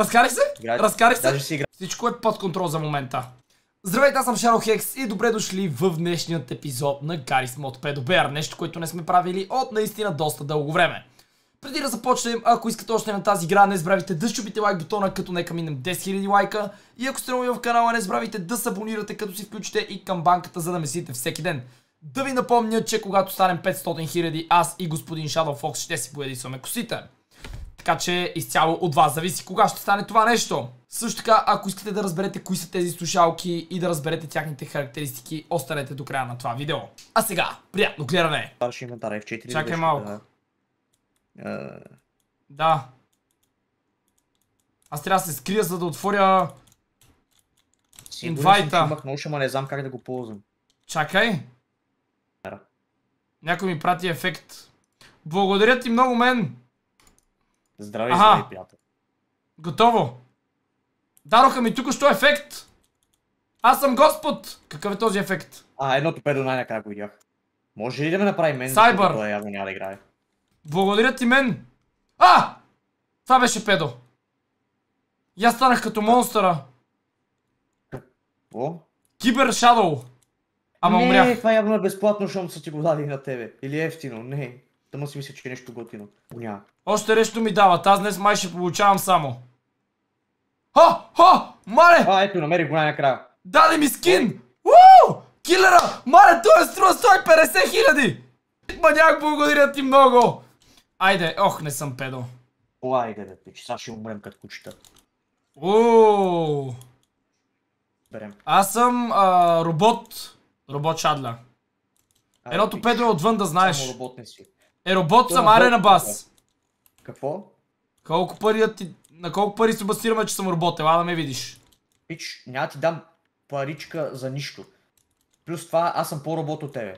Разкарах се? Играч, Разкарах се? Всичко е под контрол за момента. Здравейте, аз съм Шаро Хекс и добре дошли в днешният епизод на Гарис Мод Педобер, Нещо, което не сме правили от наистина доста дълго време. Преди да започнем, ако искате още на тази игра, не забравяйте да щупите лайк бутона, като нека минем 10 000 лайка. И ако сте нови в канала, не забравяйте да се абонирате, като си включите и камбанката, за да месите всеки ден. Да ви напомня, че когато станем 500 000, аз и господин Шадо Фокс ще си поедисваме косите. Така че изцяло от вас зависи кога ще стане това нещо. Също така, ако искате да разберете кои са тези слушалки и да разберете тяхните характеристики, останете до края на това видео. А сега, приятно гледане! Старши инвентар F4. Е Чакай малко. Е, да. Аз трябва да се скрия, за да отворя... Инвайта. Имах нож, но не знам как да го ползвам. Чакай. Е. Някой ми прати ефект. Благодаря ти много, мен! Здравей, Аха. здравей, приятел. Готово. Дароха ми тук що ефект. Аз съм Господ. Какъв е този ефект? А, едното педо най-накрая го видях. Може ли да ме направи мен? Сайбър. Да явно няма да играе. Благодаря ти мен. А! Това беше педо. И аз станах като монстъра. Какво? Кибер Шадоу. Ама не, умрях. Не, това явно е безплатно, защото са ти го дали на тебе. Или ефтино, не. Тъмно си мисля, че е нещо готино. Няма. Още нещо ми дават. Аз днес май ще получавам само. Ха! Ха! Мале! А, ето, намери го най-накрая. Даде ми скин! Уу! Килера! Мале, той е струва 150 хиляди! Маняк, благодаря ти много! Айде, ох, не съм педо. Айде, бе, че сега ще умрем като кучета. Уу! Берем. Аз съм а, робот. Робот Шадля. Едното педо е отвън да знаеш. Само робот не си. Е, робот съм арена бас. Какво? Колко пари ти... На колко пари се басираме, че съм робот? Ела да ме видиш. Пич, няма ти дам паричка за нищо. Плюс това, аз съм по-робот от тебе.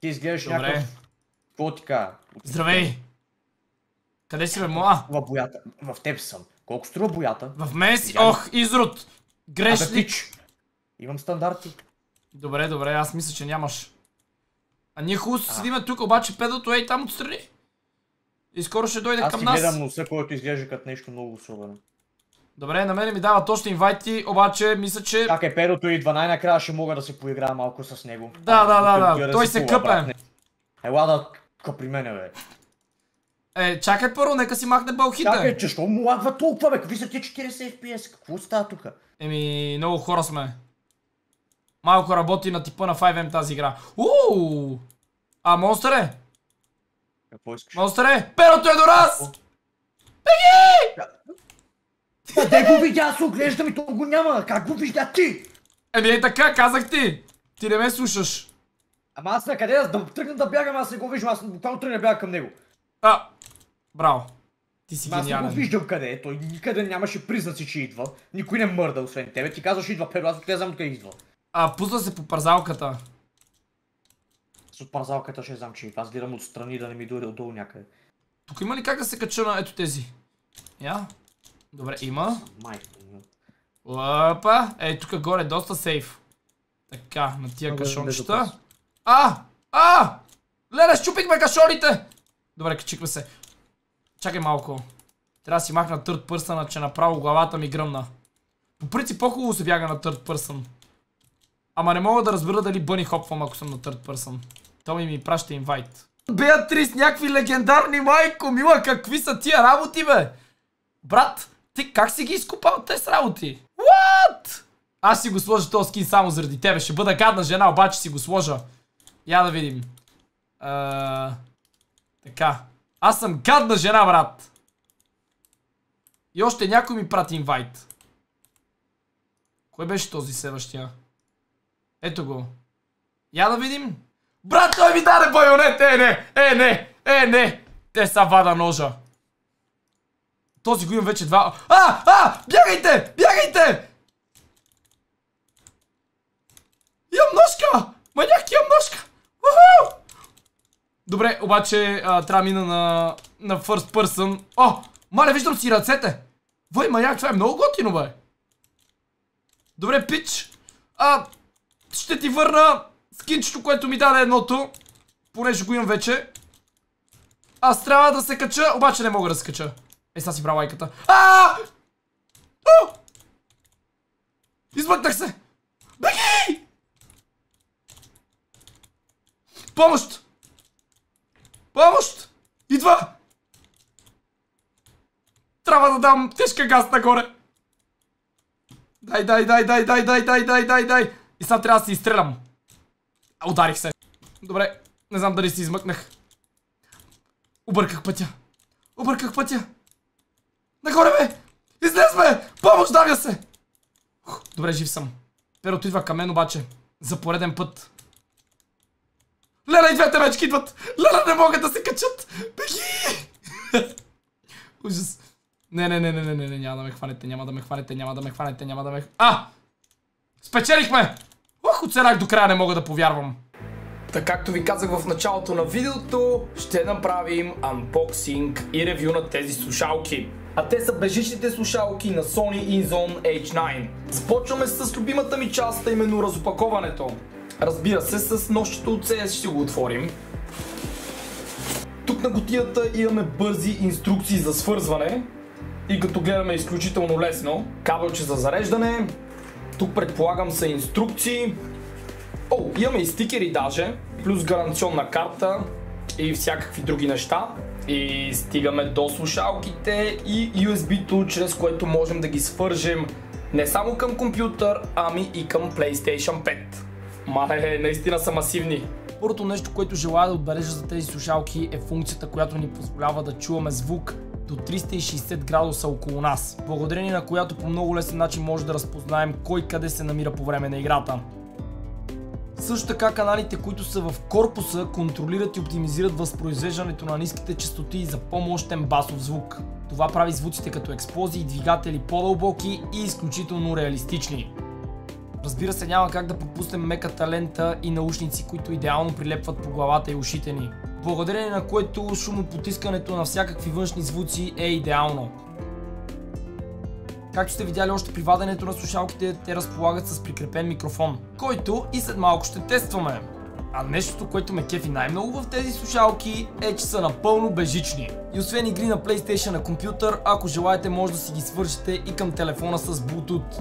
Ти изглеждаш Добре. някакъв... Какво ти кажа? Здравей! Къде си бе, моа? В боята. В теб съм. Колко струва боята? В мен си. Ох, изрод! Грешник! Абе, пич! Имам стандарти. Добре, добре, аз мисля, че нямаш. А ние хубаво се седиме тук, обаче педото е и там отстрани. И скоро ще дойде към нас. Аз гледам носа, който изглежда като нещо много особено. Добре, на мен ми дава точно инвайти, обаче мисля, че... Чакай, е, педото и най накрая ще мога да се поигра малко с него. Да, да, да, да, той се къпе. Брат. Ела да къпри мене, бе. Е, чакай първо, нека си махне балхите. Чакай, че що му лагва толкова, бе? Какви са ти 40 FPS? Какво става тука? Еми, много хора сме. Малко работи на типа на 5M тази игра. Уу! А, монстър е! Какво искаш? Монстър е! Перото е до раз! Беги! Къде е, го видя? Аз оглеждам и то го няма. Как го видя ти? Еми е така, казах ти. Ти не ме слушаш. Ама аз на къде да тръгна да бягам, аз не го виждам. Аз буквално тръгна да бягам към него. А, браво. Ти си гениален. Аз не го виждам къде е. Той никъде нямаше признаци, че идва. Никой не мърда, освен тебе. Ти казваш идва Перо, аз отказвам къде идва. А, пусна се по парзалката. С парзалката ще знам, че аз гледам отстрани да не ми дойде отдолу някъде. Тук има ли как да се кача на ето тези? Я? Добре, има. Лъпа. Ей, тук горе, доста сейф. Така, на тия е кашончета. А! А! Леле, щупихме кашоните! Добре, качихме се. Чакай малко. Трябва да си махна търт пърсъна, че направо главата ми гръмна. По принцип по-хубаво се бяга на търт пърсън. Ама не мога да разбера дали бъни хопвам, ако съм на third person. То ми ми праща инвайт. Беатрис, някакви легендарни майко, мила, какви са тия работи, бе? Брат, ти как си ги изкупал тези работи? What? Аз си го сложа този скин само заради тебе. Ще бъда гадна жена, обаче си го сложа. Я да видим. Uh, така. Аз съм гадна жена, брат. И още някой ми прати инвайт. Кой беше този следващия? Ето го. Я да видим. Брат, той ми даде байонет! Е, не! Е, не! Е, не! Те са вада ножа. Този го имам вече два... А! А! Бягайте! Бягайте! Имам ножка! Маняк, имам ножка! Добре, обаче трябва да мина на, на first person. О! Мале, виждам си ръцете! Вой, маняк, това е много готино, бе! Добре, пич! А, ще ти върна скинчето, което ми даде едното. Понеже го имам вече. Аз трябва да се кача, обаче не мога да се кача. Е, сега си брал лайката. Ааа! Измъкнах се! Беги! Помощ! Помощ! Идва! Трябва да дам тежка газ нагоре. Дай, дай, дай, дай, дай, дай, дай, дай, дай, дай. И сега трябва да се изстрелям. Ударих се. Добре, не знам дали се измъкнах. Обърках пътя. Обърках пътя. Нагоре бе! Излез бе! Помощ, давя се! добре, жив съм. Перото идва към мен обаче. За пореден път. Лена и двете мечки идват! Лена не могат да се качат! Беги! Ужас. Не, не, не, не, не, не, не, няма да ме хванете, няма да ме хванете, няма да ме хванете, няма да ме... А! Спечелихме! Ох, оцелях до края, не мога да повярвам. Така както ви казах в началото на видеото, ще направим анбоксинг и ревю на тези слушалки. А те са бежичните слушалки на Sony InZone H9. Започваме с любимата ми част, а именно разопаковането. Разбира се, с нощото от CS ще го отворим. Тук на готията имаме бързи инструкции за свързване и като гледаме изключително лесно. Кабелче за зареждане, тук предполагам са инструкции. О, имаме и стикери даже, плюс гаранционна карта и всякакви други неща. И стигаме до слушалките и USB-то, чрез което можем да ги свържем не само към компютър, ами и към PlayStation 5. Мале, наистина са масивни. Първото нещо, което желая да отбележа за тези слушалки е функцията, която ни позволява да чуваме звук до 360 градуса около нас, благодарение на която по много лесен начин може да разпознаем кой къде се намира по време на играта. Също така каналите, които са в корпуса, контролират и оптимизират възпроизвеждането на ниските частоти за по-мощен басов звук. Това прави звуците като експлозии, двигатели по-дълбоки и изключително реалистични. Разбира се, няма как да пропуснем меката лента и наушници, които идеално прилепват по главата и ушите ни благодарение на което шумопотискането на всякакви външни звуци е идеално. Както сте видяли още при ваденето на слушалките, те разполагат с прикрепен микрофон, който и след малко ще тестваме. А нещото, което ме кефи най-много в тези слушалки е, че са напълно бежични. И освен игри на PlayStation на компютър, ако желаете може да си ги свържете и към телефона с Bluetooth.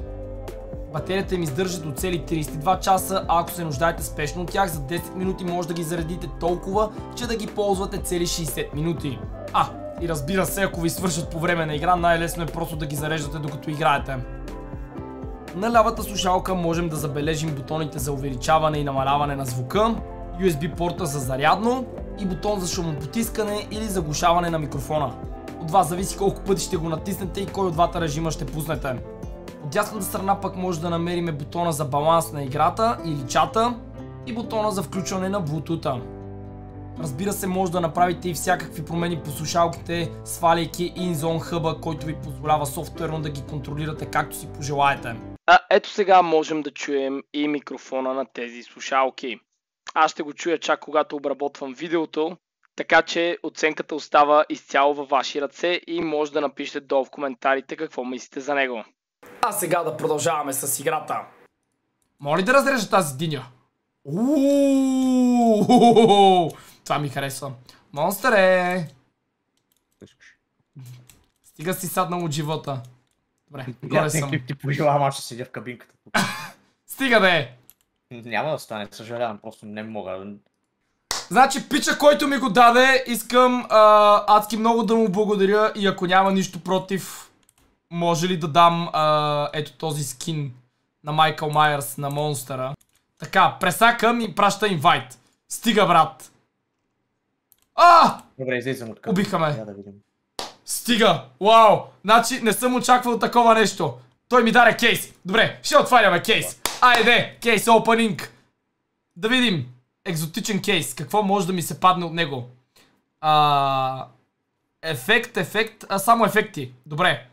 Батерията им издържа до цели 32 часа, а ако се нуждаете спешно от тях, за 10 минути може да ги заредите толкова, че да ги ползвате цели 60 минути. А, и разбира се, ако ви свършат по време на игра, най-лесно е просто да ги зареждате докато играете. На лявата слушалка можем да забележим бутоните за увеличаване и намаляване на звука, USB порта за зарядно и бутон за шумопотискане или заглушаване на микрофона. От вас зависи колко пъти ще го натиснете и кой от двата режима ще пуснете. От дясната страна пък може да намериме бутона за баланс на играта или чата и бутона за включване на bluetooth Разбира се, може да направите и всякакви промени по слушалките, сваляйки InZone хъба, който ви позволява софтуерно да ги контролирате както си пожелаете. А, ето сега можем да чуем и микрофона на тези слушалки. Аз ще го чуя чак когато обработвам видеото, така че оценката остава изцяло във ваши ръце и може да напишете долу в коментарите какво мислите за него. А сега да продължаваме с играта. Моля да разрежа тази диня. това ми харесва. Монстър е! Стига си саднал от живота. Добре, горе съм. Ти пожелавам, аз ще седя в кабинката. Стига да е! Няма да стане, съжалявам, просто не мога. Значи, пича, който ми го даде, искам адски много да му благодаря и ако няма нищо против, може ли да дам а, ето този скин на Майкъл Майерс на монстъра? Така, пресакам и праща инвайт. Стига, брат. А! Добре, излизам от Убиха ме. Да Стига! Вау! Значи не съм очаквал такова нещо. Той ми даре кейс. Добре, ще отваряме кейс. Айде, кейс опенинг! Да видим. Екзотичен кейс. Какво може да ми се падне от него? А... Ефект, ефект, а само ефекти. Добре.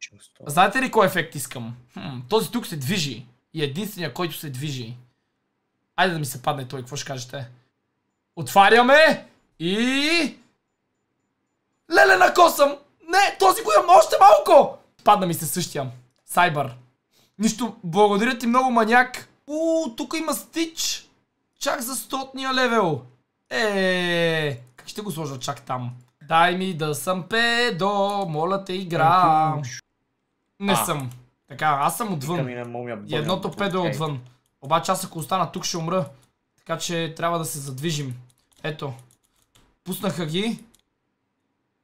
Чувство. Знаете ли кой ефект искам? Хм, този тук се движи. И единствения, който се движи. Айде да ми се падне той, какво ще кажете? Отваряме и... Леле на косъм! Не, този го имам още малко! Падна ми се същия. Сайбър. Нищо, благодаря ти много, маняк. У, тук има стич. Чак за стотния левел. Е, как ще го сложа чак там? Дай ми да съм педо, моля те игра. Не а. съм. Така, аз съм отвън. И едното педо е отвън. Обаче аз ако остана тук ще умра. Така че трябва да се задвижим. Ето. Пуснаха ги.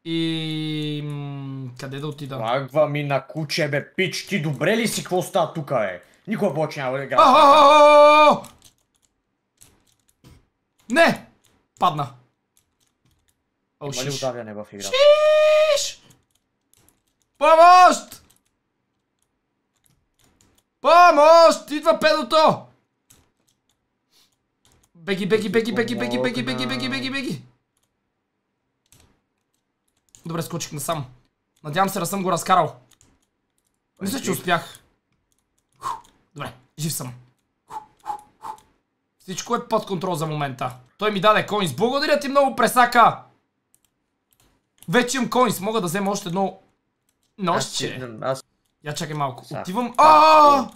И... М, къде да отида? Лагва ми на куче, бе, пич. Ти добре ли си? Какво става тук е? Никога повече няма да Не! Падна. О, Има ли удавяне в играта? Шиш! Помощ! Помощ! Идва педото! Беги, беги, беги, беги, беги, беги, беги, беги, беги, беги. Добре, скочих насам. Надявам се да съм го разкарал. Мисля, че успях. Добре, жив съм. Всичко е под контрол за момента. Той ми даде коинс. Благодаря ти много, пресака! Вече имам коинс. Мога да взема още едно... Нощче. Аз я чакай малко. Са, Отивам. А!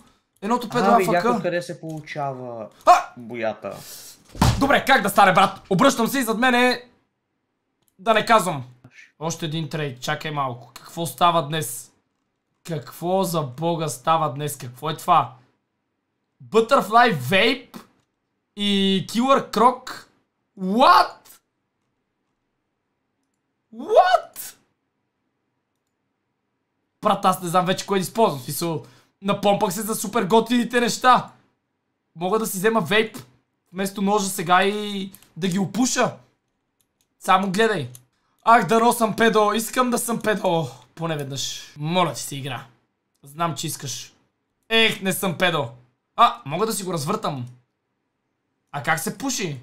Едното педо афака. Видях къде се получава а! боята. Добре, как да стане, брат? Обръщам се и зад мен е... Да не казвам. Още един трейд, чакай малко. Какво става днес? Какво за бога става днес? Какво е това? Butterfly Vape и Killer Croc. What? Брат, аз не знам вече кое да използвам. Смисъл, напомпах се за супер готините неща. Мога да си взема вейп вместо ножа сега и да ги опуша. Само гледай. Ах, дано съм педо. Искам да съм педо. Поне веднъж. Моля ти се игра. Знам, че искаш. Ех, не съм педо. А, мога да си го развъртам. А как се пуши?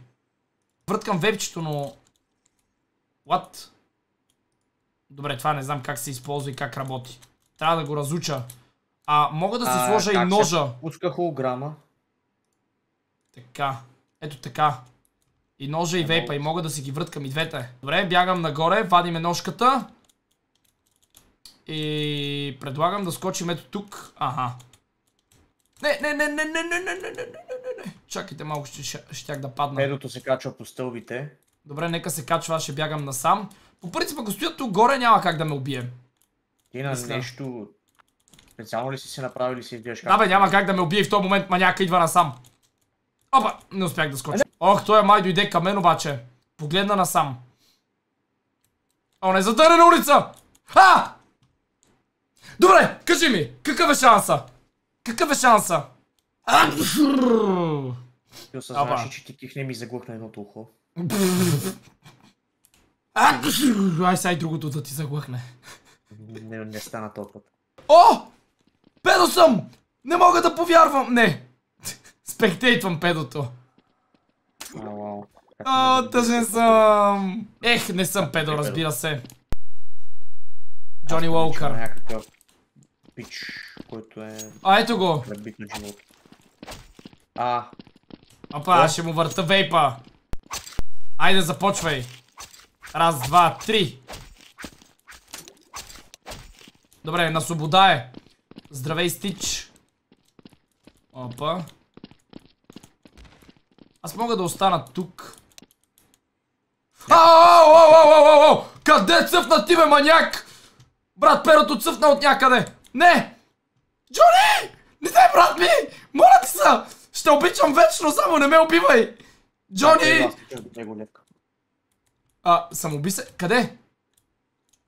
Върткам вейпчето, но... What? Добре, това не знам как се използва и как работи. Трябва да го разуча. А мога да се сложа и ножа. Пуска холограма. Така. Ето така. И ножа и вейпа. И мога да си ги върткам и двете. Добре, бягам нагоре. Вадиме ножката. И предлагам да скочим ето тук. Аха. Не, не, не, не, не, не, не, не, не, не, не. не. Чакайте малко, ще, щях да падна. Педото се качва по стълбите. Добре, нека се качва, аз ще бягам насам. По принцип, ако стоят тук горе, няма как да ме убие. Ти на нещо... Специално ли си се направили си изглеждаш как? Да бе, няма как да ме убие в този момент, маняка идва насам. Опа, не успях да скоча. Ох, той е май дойде към мен обаче. Погледна насам. О, не на улица! А! Добре, кажи ми, какъв е шанса? Какъв е шанса? А! Ти осъзнаваш, че ти кихне ми заглъхна едното ухо. ай сега и другото да ти заглъхне. Не, не стана толкова. О! Педо съм! Не мога да повярвам! Не! Спектейтвам педото. А, тъжен съм! Ех, не съм педо, разбира се. Джони Уолкър. пич, който е... А, ето го! А... Апа, ще му върта вейпа. Айде, започвай. Раз, два, три. Добре, на свобода е. Здравей, Стич. Опа. Аз мога да остана тук. Ау, ау, ау, Къде цъфна ти, бе, маняк? Брат, перото цъфна от някъде. Не! Джони! Не дай, брат ми! Моля ти се! Ще обичам вечно, само не ме убивай! Джони! А, самоби се... Къде?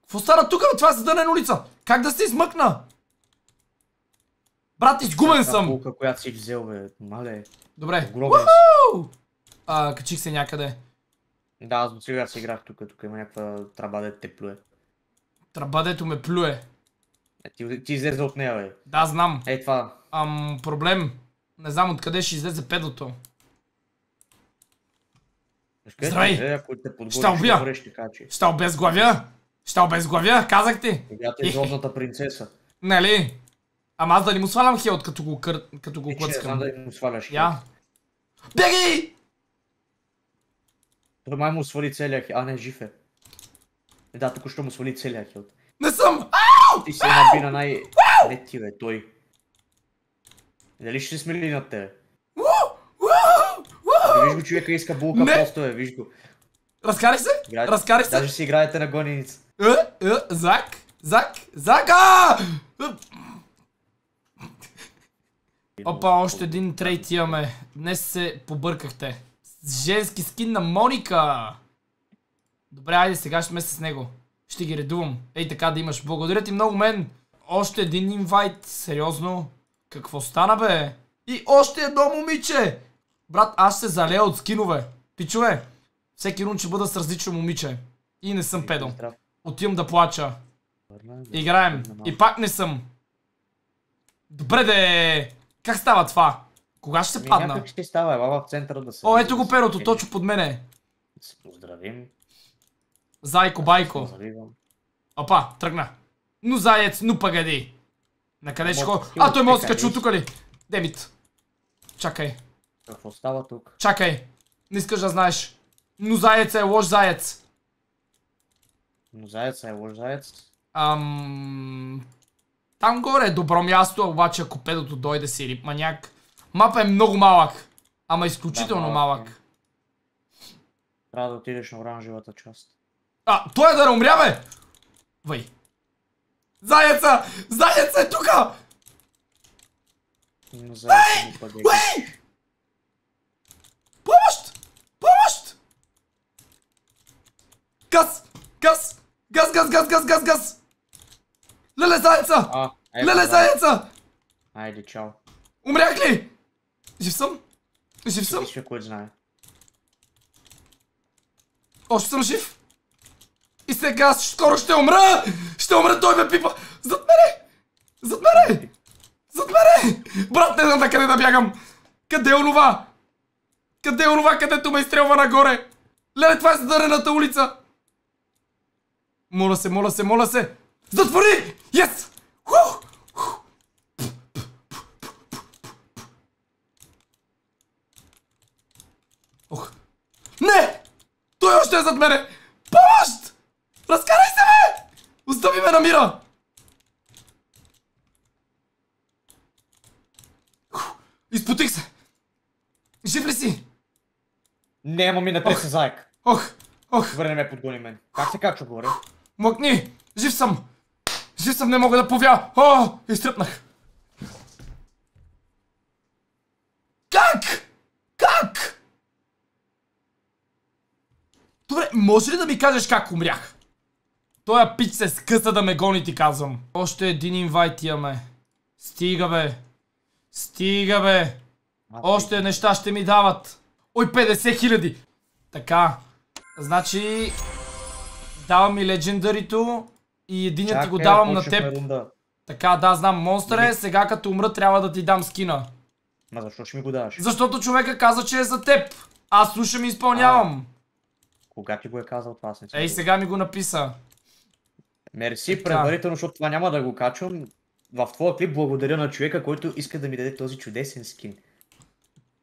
Какво стана тук, бе? Това е задънена улица. Как да се измъкна? Брат, изгубен съм. Та която си взел, бе. Мале. Добре. А, качих се някъде. Да, аз до сега си играх тук, тук има някаква траба, дето те плюе. Траба, дето ме плюе. Е, ти, ти излезе от нея, бе. Да, знам. Ей това. Ам, проблем. Не знам откъде ще излезе педото. Къде Здравей! Е, ако те подгониш, ще убия! Добре, ще, качи. ще обезглавя! Ще обезглавя, казах ти! Когато е злобната принцеса. Нали? Ама аз да не му свалям хелт, като го, кър... като го е, клъцкам. клъцкам. Че, да не му сваляш хелт. Я. Беги! Той май му свали целия хелт. А, не, жив е. е да, тук ще му свали целия хелт. Не съм! Ау! Ти се наби на най... Не ти, бе, той. Дали ще се смели над тебе? Виж го човека иска булка не. просто е, виж го. Разкарай се? Играете, Разкарай се? Даже си играете на гоненица. Е, е, зак, зак, зака! Опа, още един трейд имаме. Днес се побъркахте. Женски скин на Моника! Добре, айде сега ще сме с него. Ще ги редувам. Ей така да имаш. Благодаря ти много мен. Още един инвайт. Сериозно. Какво стана бе? И още едно момиче! Брат, аз се залея от скинове. Пичове, всеки рун ще бъда с различно момиче. И не съм е, педо. Отивам да плача. Играем. И пак не съм. Добре де! Как става това? Кога ще се падна? Някак ще става, баба в центъра да се... О, ето го перото, е, точно под мене. Да се поздравим. Зайко, байко. Опа, тръгна. Ну заец, ну пагади. На къде ще ходи? А, той може да скачу тук ли? Нали? Демит. Чакай. Какво става тук? Чакай! Не искаш да знаеш. Но заяц е лош заец. Но заяц е лош заец? Ам... Там горе е добро място, обаче ако педото дойде си рип маняк. Мапа е много малък. Ама е изключително да, малък. малък. Е. Трябва да отидеш на оранжевата част. А, той е да не умря, бе! Вай. Заяца! Заяца е тука! Заяца Ей! Помощ! Помощ! Газ! Газ! Газ, газ, газ, газ, газ, газ! Леле заеца! А, е, Леле да. Айде, чао. Умрях ли? Жив съм? Жив съм? Ще кой знае. Още съм жив? И сега скоро ще умра! Ще умра, той ме пипа! Зад мене! Зад мене! Зад мене! Брат, не знам на къде да бягам! Къде е онова? Къде е онова, където ме изстрелва нагоре? Леле, това е задърената улица! Моля се, моля се, моля се! Затвори! Yes! Ох! Не! Той още е зад мене! Помощ! Разкарай се, бе! Остави ме на мира! Изпотих се! Жив ли си? Нема ми на три се заек. Ох, ох. Върне ме подгони мен. Как се качва горе? Мъкни! Жив съм! Жив съм, не мога да повя! О, изтръпнах! Как? Как? Добре, може ли да ми кажеш как умрях? Тоя пич се скъса да ме гони, ти казвам. Още един инвайт имаме. Стига бе. Стига бе. Още неща ще ми дават. Ой, 50 хиляди! Така. Значи... Давам и легендарито. И единят го давам на теб. Така, да, знам. Монстър е. Сега като умра трябва да ти дам скина. Ма защо ще ми го даваш? Защото човека каза, че е за теб. Аз слушам и изпълнявам. кога ти го е казал това? си? Ей, сега ми го написа. Мерси предварително, защото това няма да го качвам. В твоя клип благодаря на човека, който иска да ми даде този чудесен скин.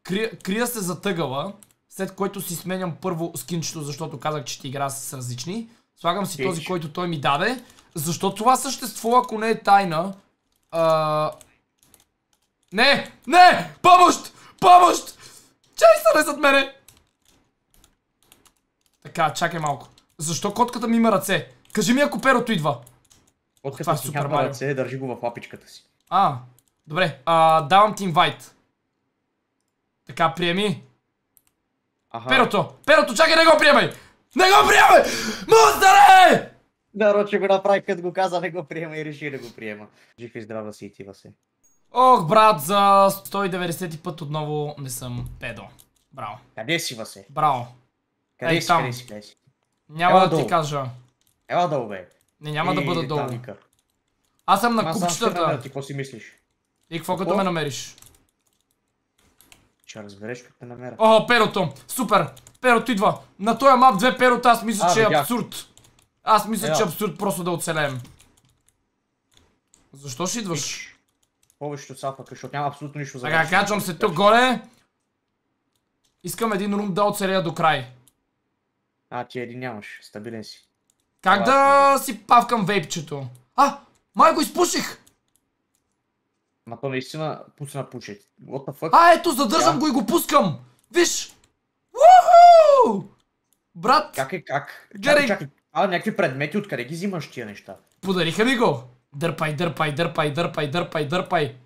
Крия, крия се затъгала, след което си сменям първо скинчето, защото казах, че ти игра с различни. Слагам си Тиш. този, който той ми даде. Защо това същество, ако не е тайна? А... Не! Не! Помощ! Помощ! Чай е зад мене! Така, чакай малко. Защо котката ми има ръце? Кажи ми ако перото идва. Котката това е супер няма ръце, държи го в лапичката си. А, добре. А, давам ти инвайт. Така, приеми. Аха. Перото! Перото, чакай, не го приемай! Не го приемай! Монстър е! Нарочи го направи, като го каза, не го приема и реши да го приема. Жив и здрава си и се. Ох, брат, за 190 път отново не съм педо. Браво. Къде си, Васе? Браво. Къде Ей, си, там. къде си, къде си? Няма Ела да долу. ти кажа. Ела долу, бе. Не, няма и, да бъда долу. Аз съм на купчетата. Аз съм ти, какво си мислиш? И какво като ме намериш? Ще разбереш те намеря. О, перото! Супер! Перото идва! На този мап две перота аз мисля, а, че е абсурд. Аз мисля, Ела. че е, е абсурд просто да оцелеем. Защо ще идваш? Повечето сапъка, защото няма абсолютно нищо за Така, качвам се тук горе. Искам един рум да оцелея до край. А, ти един нямаш. Стабилен си. Как Това да е- си павкам вейпчето? А, майко, изпуших! Напа наистина пусна пушет. What the fuck? А, ето, задържам го и го пускам! Виж! Уху! Брат! Как е как? Гледай! а, някакви предмети, откъде ги взимаш тия неща? Подариха ми го! Дърпай, дърпай, дърпай, дърпай, дърпай, дърпай!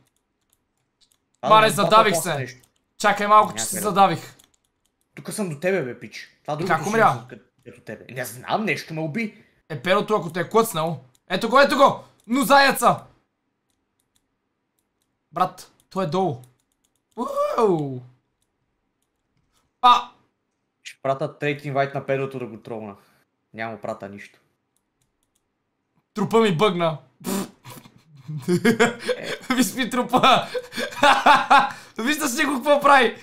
Маре, задавих се! Чакай малко, че се задавих. Тук съм до тебе, бе, пич. Това друго как умря? тебе. Не знам, нещо ме уби. Е, перото, ако те е клъцнал. Ето го, ето го! Но заяца! Брат, той е долу. Уау! А! Ще прата трейт инвайт на педото да го тролна. Няма прата нищо. Трупа ми бъгна. Виж ми трупа. Виждаш си го какво прави?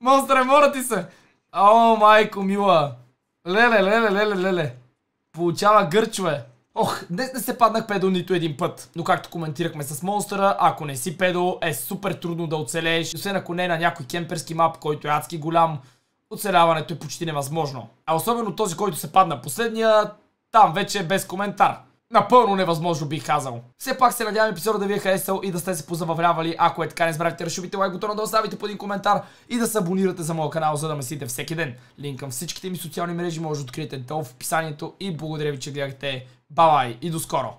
Монстре, мора ти се. О, майко мила. Леле, леле, леле, леле. Получава гърчове. Ох, днес не се паднах педо нито един път. Но както коментирахме с монстъра, ако не си педо, е супер трудно да оцелееш, освен ако не е на някой кемперски мап, който е адски голям, оцеляването е почти невъзможно. А особено този, който се падна последния, там вече е без коментар. Напълно невъзможно бих казал. Все пак се надявам епизода да ви е харесал и да сте се позабавлявали. Ако е така, не забравяйте да шубите лайк бутона, да оставите по един коментар и да се абонирате за моя канал, за да ме всеки ден. Линк към всичките ми социални мрежи може да откриете долу в описанието и благодаря ви, че гледахте. Бабай и до скоро!